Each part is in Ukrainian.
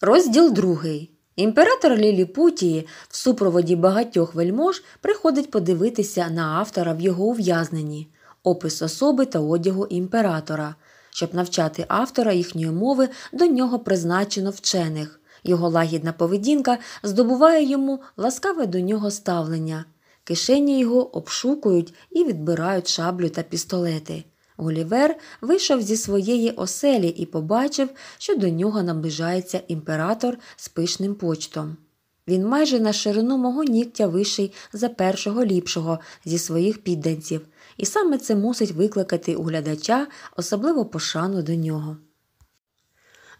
Розділ другий. Імператор Ліліпутії в супроводі багатьох вельмож приходить подивитися на автора в його ув'язненні, опис особи та одягу імператора. Щоб навчати автора їхньої мови, до нього призначено вчених. Його лагідна поведінка здобуває йому ласкаве до нього ставлення. Кишені його обшукують і відбирають шаблю та пістолети. Олівер вийшов зі своєї оселі і побачив, що до нього наближається імператор з пишним почтом. Він майже на ширину мого нігтя вищий за першого ліпшого зі своїх підданців, і саме це мусить викликати у глядача особливо пошану до нього.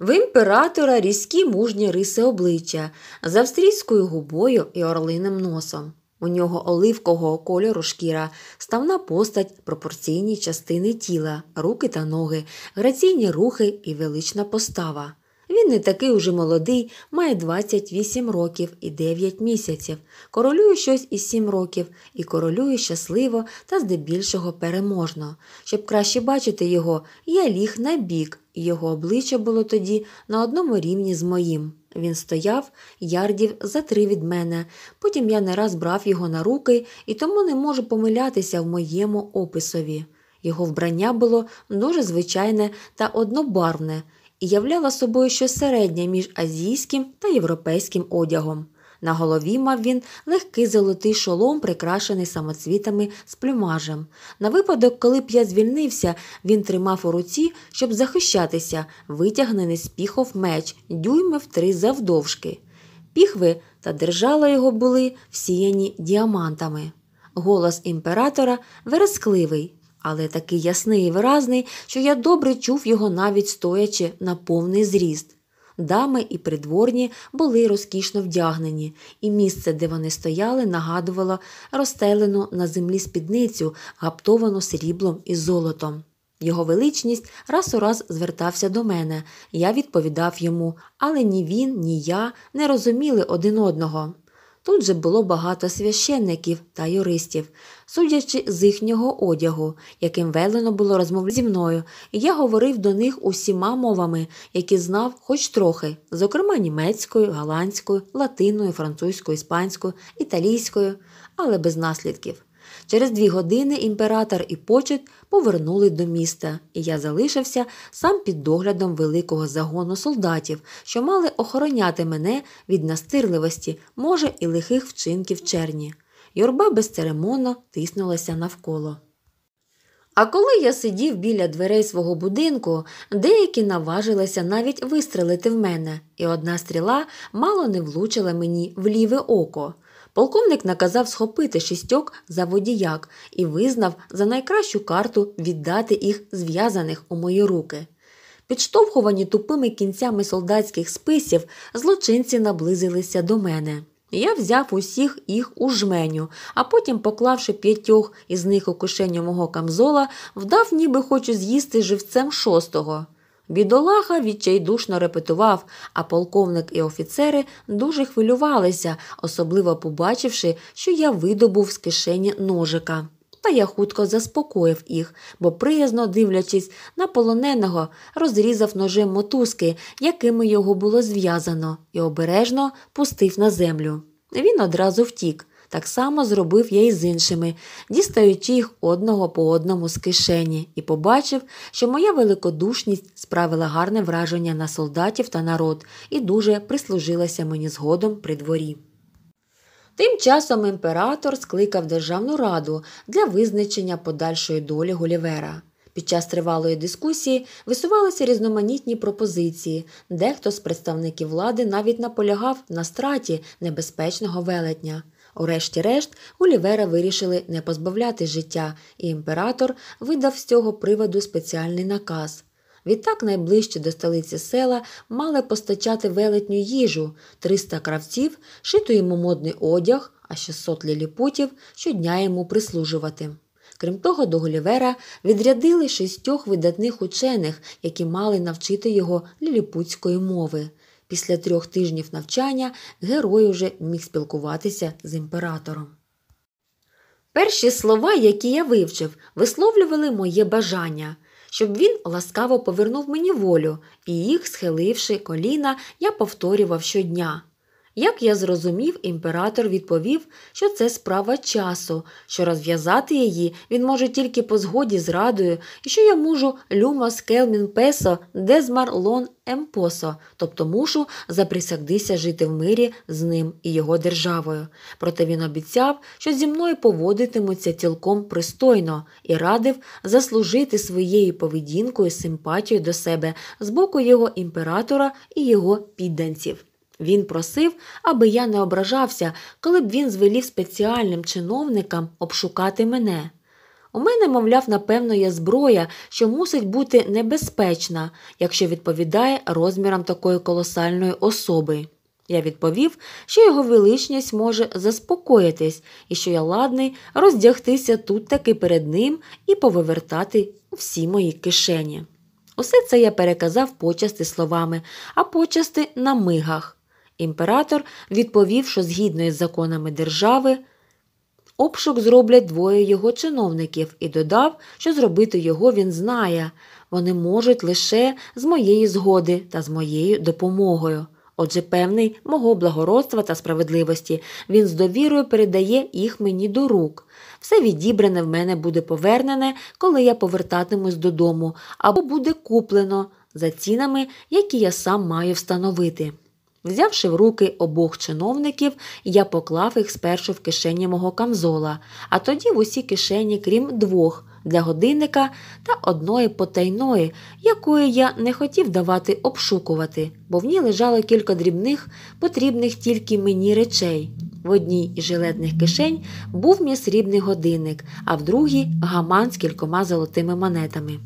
В імператора різкі мужні риси обличчя з австрійською губою і орлиним носом. У нього оливкового кольору шкіра, ставна постать пропорційні частини тіла, руки та ноги, граційні рухи і велична постава. Він не такий уже молодий, має 28 років і 9 місяців, королює щось із 7 років і королює щасливо та здебільшого переможно. Щоб краще бачити його, я ліг на бік, його обличчя було тоді на одному рівні з моїм. Він стояв ярдів за три від мене. Потім я не раз брав його на руки і тому не можу помилятися в моєму описові. Його вбрання було дуже звичайне та однобарвне і являло собою щось середнє між азійським та європейським одягом. На голові мав він легкий золотий шолом, прикрашений самоцвітами з плюмажем. На випадок, коли б я звільнився, він тримав у руці, щоб захищатися, витягнений з піхов меч, дюймів три завдовжки. Піхви та держала його були всіяні діамантами. Голос імператора верескливий, але такий ясний і виразний, що я добре чув його навіть стоячи на повний зріст. Дами і придворні були розкішно вдягнені, і місце, де вони стояли, нагадувало розстелену на землі спідницю, гаптовану сріблом і золотом. Його величність раз у раз звертався до мене, я відповідав йому, але ні він, ні я не розуміли один одного. Тут же було багато священників та юристів, судячи з їхнього одягу, яким велено було розмов зі мною, і я говорив до них усіма мовами, які знав хоч трохи, зокрема німецькою, голландською, латиною, французькою, іспанською, італійською, але без наслідків. Через дві години імператор і почет повернули до міста, і я залишився сам під доглядом великого загону солдатів, що мали охороняти мене від настирливості, може, і лихих вчинків черні. Юрба безцеремонно тиснулася навколо. А коли я сидів біля дверей свого будинку, деякі наважилися навіть вистрелити в мене, і одна стріла мало не влучила мені в ліве око. Полковник наказав схопити шістьок за водіяк і визнав за найкращу карту віддати їх зв'язаних у мої руки. Підштовхувані тупими кінцями солдатських списів, злочинці наблизилися до мене. Я взяв усіх їх у жменю, а потім, поклавши п'ятьох із них у кишеню мого камзола, вдав, ніби хочу з'їсти живцем шостого. Бідолаха відчайдушно репетував, а полковник і офіцери дуже хвилювалися, особливо побачивши, що я видобув з кишені ножика. Та я хутко заспокоїв їх, бо, приязно дивлячись на полоненого, розрізав ножем мотузки, якими його було зв'язано, і обережно пустив на землю. Він одразу втік. Так само зробив я і з іншими, дістаючи їх одного по одному з кишені, і побачив, що моя великодушність справила гарне враження на солдатів та народ і дуже прислужилася мені згодом при дворі. Тим часом імператор скликав державну раду для визначення подальшої долі Гулівера. Під час тривалої дискусії висувалися різноманітні пропозиції, дехто з представників влади навіть наполягав на страті небезпечного велетня. Урешті-решт, Олівера вирішили не позбавляти життя, і імператор видав з цього приводу спеціальний наказ. Відтак найближче до столиці села мали постачати велетню їжу, 300 кравців, шиту йому модний одяг, а 600 ліліпутів щодня йому прислужувати. Крім того, до Голівера відрядили шістьох видатних учених, які мали навчити його ліліпутської мови. Після трьох тижнів навчання герой уже міг спілкуватися з імператором. Перші слова, які я вивчив, висловлювали моє бажання, щоб він ласкаво повернув мені волю, і їх, схиливши коліна, я повторював щодня. Як я зрозумів, імператор відповів, що це справа часу, що розв'язати її він може тільки по згоді з радою, і що я можу люмас келмін песо, дезмарлон емпосо, тобто мушу заприсягтися жити в мирі з ним і його державою. Проте він обіцяв, що зі мною поводитимуться цілком пристойно і радив заслужити своєю поведінкою симпатію до себе з боку його імператора і його підданців. Він просив, аби я не ображався, коли б він звелів спеціальним чиновникам обшукати мене. У мене, мовляв, напевно, є зброя, що мусить бути небезпечна, якщо відповідає розмірам такої колосальної особи. Я відповів, що його величність може заспокоїтись і що я ладний роздягтися тут таки перед ним і повивертати всі мої кишені. Усе це я переказав почасти словами, а почасти на мигах. Імператор відповів, що згідно із законами держави, обшук зроблять двоє його чиновників і додав, що зробити його він знає. Вони можуть лише з моєї згоди та з моєю допомогою. Отже, певний мого благородства та справедливості він з довірою передає їх мені до рук. Все відібране в мене буде повернене, коли я повертатимусь додому, або буде куплено за цінами, які я сам маю встановити. Взявши в руки обох чиновників, я поклав їх спершу в кишені мого камзола, а тоді в усі кишені, крім двох, для годинника та одної потайної, якої я не хотів давати обшукувати, бо в ній лежало кілька дрібних, потрібних тільки мені речей. В одній із жилетних кишень був мій срібний годинник, а в другій гаман з кількома золотими монетами.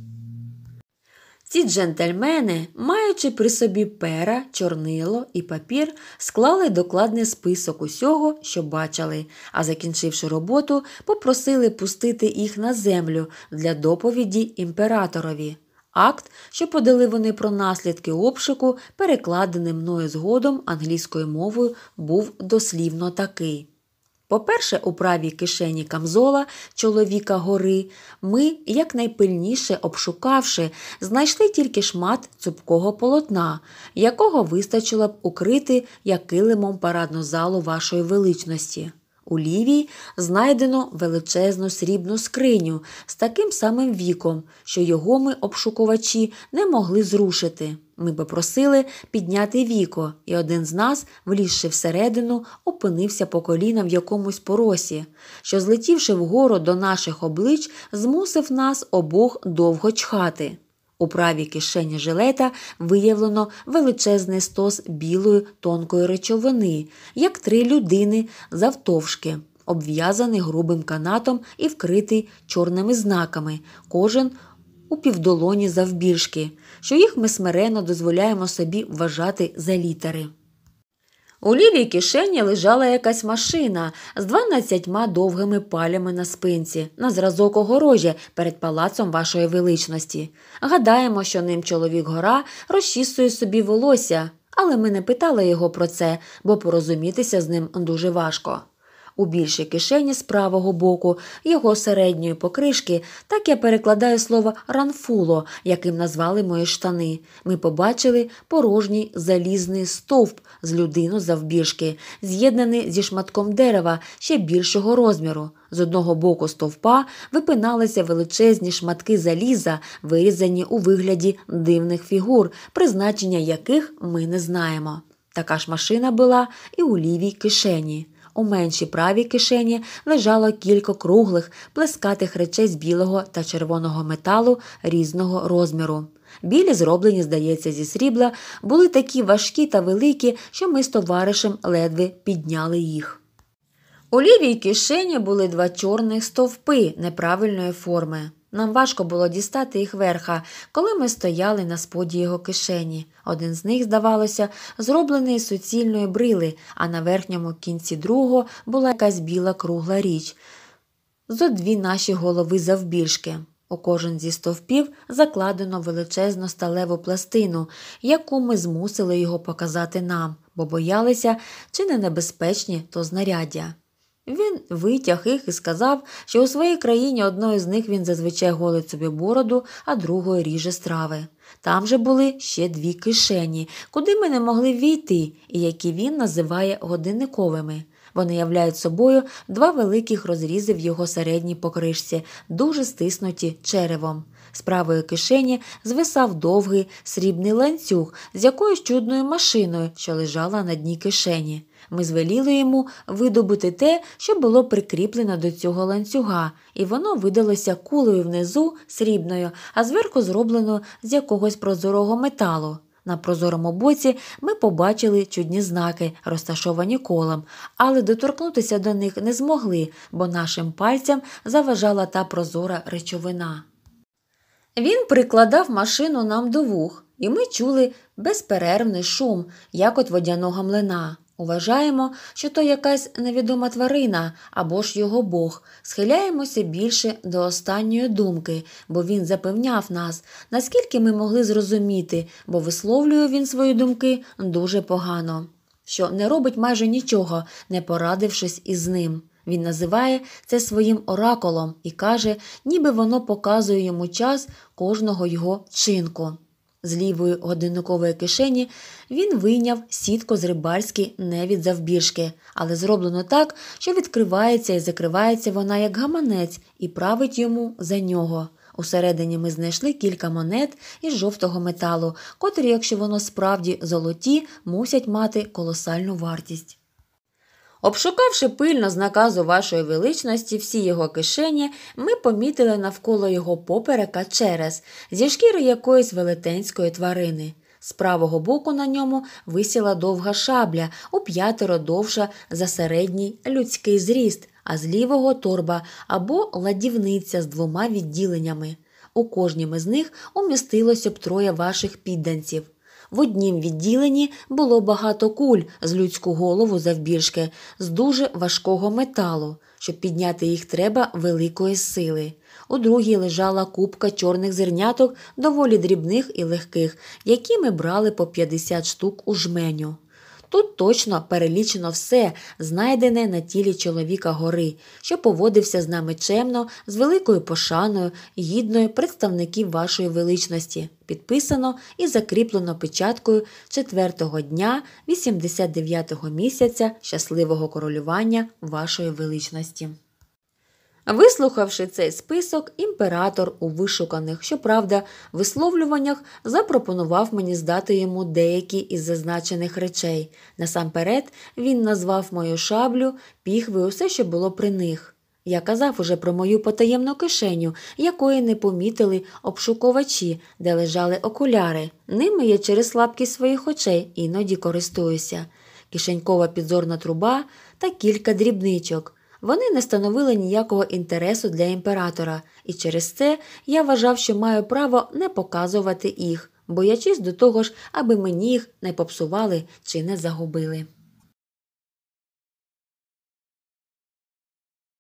Ці джентльмени, маючи при собі пера, чорнило і папір, склали докладний список усього, що бачили, а закінчивши роботу, попросили пустити їх на землю для доповіді імператорові. Акт, що подали вони про наслідки обшуку, перекладений мною згодом англійською мовою, був дослівно такий. По-перше, у правій кишені Камзола, чоловіка гори, ми, якнайпильніше обшукавши, знайшли тільки шмат цупкого полотна, якого вистачило б укрити якилимом парадну залу вашої величності. У лівій знайдено величезну срібну скриню з таким самим віком, що його ми, обшукувачі, не могли зрушити. Ми попросили підняти віко, і один з нас, влізши всередину, опинився по колінам в якомусь поросі, що, злетівши вгору до наших облич, змусив нас обох довго чхати. У правій кишені жилета виявлено величезний стос білої тонкої речовини, як три людини завтовшки, обв'язаний грубим канатом і вкритий чорними знаками, кожен у півдолоні завбільшки, що їх ми смиренно дозволяємо собі вважати за літери. У лівій кишені лежала якась машина з дванадцятьма довгими палями на спинці, на зразок огорожі перед палацом вашої величності. Гадаємо, що ним чоловік гора розчісує собі волосся, але ми не питали його про це, бо порозумітися з ним дуже важко у більшій кишені з правого боку, його середньої покришки, так я перекладаю слово ранфуло, яким назвали мої штани. Ми побачили порожній залізний стовп з людину завбіжки, з'єднаний зі шматком дерева ще більшого розміру. З одного боку стовпа випиналися величезні шматки заліза, вирізані у вигляді дивних фігур, призначення яких ми не знаємо. Така ж машина була і у лівій кишені. У меншій правій кишені лежало кілька круглих, плескатих речей з білого та червоного металу різного розміру. Білі, зроблені, здається, зі срібла, були такі важкі та великі, що ми з товаришем ледве підняли їх. У лівій кишені були два чорних стовпи неправильної форми. Нам важко було дістати їх верха, коли ми стояли на споді його кишені. Один з них, здавалося, зроблений з суцільної брили, а на верхньому кінці другого була якась біла кругла річ. Зо дві наші голови завбільшки. У кожен зі стовпів закладено величезну сталеву пластину, яку ми змусили його показати нам, бо боялися, чи не небезпечні то знаряддя. Він витяг їх і сказав, що у своїй країні одною з них він зазвичай голить собі бороду, а другою ріже страви. Там же були ще дві кишені, куди ми не могли війти, і які він називає годинниковими. Вони являють собою два великих розрізи в його середній покришці, дуже стиснуті черевом. З правої кишені звисав довгий срібний ланцюг з якоюсь чудною машиною, що лежала на дні кишені. Ми звеліли йому видобути те, що було прикріплено до цього ланцюга, і воно видалося кулею внизу срібною, а зверху зроблено з якогось прозорого металу. На прозорому боці ми побачили чудні знаки, розташовані колом, але доторкнутися до них не змогли, бо нашим пальцям заважала та прозора речовина. Він прикладав машину нам до вух, і ми чули безперервний шум, як от водяного млина. Уважаємо, що то якась невідома тварина або ж його Бог. Схиляємося більше до останньої думки, бо він запевняв нас, наскільки ми могли зрозуміти, бо висловлює він свої думки дуже погано, що не робить майже нічого, не порадившись із ним. Він називає це своїм ораколом і каже, ніби воно показує йому час кожного його чинку. З лівої годинникової кишені він вийняв сітку з рибальські не від завбіжки, але зроблено так, що відкривається і закривається вона як гаманець і править йому за нього. Усередині ми знайшли кілька монет із жовтого металу, котрі, якщо воно справді золоті, мусять мати колосальну вартість. Обшукавши пильно з наказу вашої величності всі його кишені, ми помітили навколо його поперека через зі шкіри якоїсь велетенської тварини. З правого боку на ньому висіла довга шабля, у п'ятеро довша за середній людський зріст, а з лівого торба або ладівниця з двома відділеннями. У кожнім із них умістилося б троє ваших підданців. В однім відділенні було багато куль з людську голову завбільшки з дуже важкого металу. Щоб підняти їх треба великої сили. У другій лежала купка чорних зерняток, доволі дрібних і легких, які ми брали по 50 штук у жменю. Тут точно перелічено все, знайдене на тілі чоловіка гори, що поводився з нами чемно, з великою пошаною, гідною представників вашої величності. Підписано і закріплено печаткою 4-го дня 89-го місяця щасливого королювання вашої величності. Вислухавши цей список, імператор у вишуканих, щоправда, висловлюваннях запропонував мені здати йому деякі із зазначених речей. Насамперед, він назвав мою шаблю, піхви, усе, що було при них. Я казав уже про мою потаємну кишеню, якої не помітили обшукувачі, де лежали окуляри. Ними я через слабкість своїх очей іноді користуюся. Кишенькова підзорна труба та кілька дрібничок. Вони не становили ніякого інтересу для імператора, і через це я вважав, що маю право не показувати їх, боячись до того ж, аби мені їх не попсували чи не загубили.